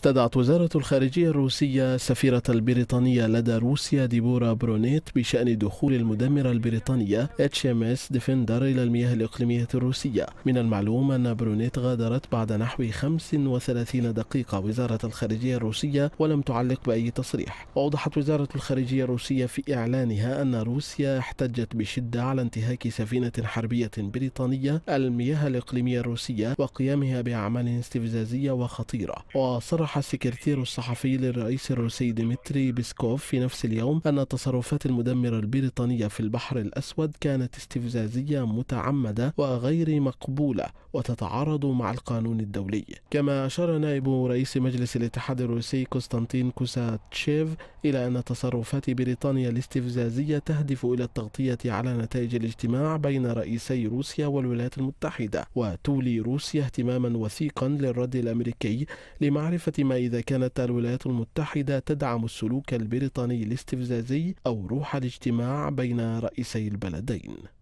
استدعت وزارة الخارجية الروسية سفيرة البريطانية لدى روسيا ديبورا برونيت بشأن دخول المدمرة البريطانية اتش ام اس ديفندر إلى المياه الإقليمية الروسية من المعلوم أن برونيت غادرت بعد نحو 35 دقيقة وزارة الخارجية الروسية ولم تعلق بأي تصريح وأوضحت وزارة الخارجية الروسية في إعلانها أن روسيا احتجت بشدة على انتهاك سفينة حربية بريطانية المياه الإقليمية الروسية وقيامها بأعمال استفزازية وخطيرة وصرح صرح السكرتير الصحفي للرئيس الروسي ديمتري بيسكوف في نفس اليوم أن التصرفات المدمرة البريطانية في البحر الأسود كانت استفزازية متعمدة وغير مقبولة وتتعارض مع القانون الدولي كما أشار نائب رئيس مجلس الاتحاد الروسي كوستانتين كوساتشيف إلى أن تصرفات بريطانيا الاستفزازية تهدف إلى التغطية على نتائج الاجتماع بين رئيسي روسيا والولايات المتحدة وتولي روسيا اهتماما وثيقا للرد الأمريكي لمعرفة فيما إذا كانت الولايات المتحدة تدعم السلوك البريطاني الاستفزازي أو روح الاجتماع بين رئيسي البلدين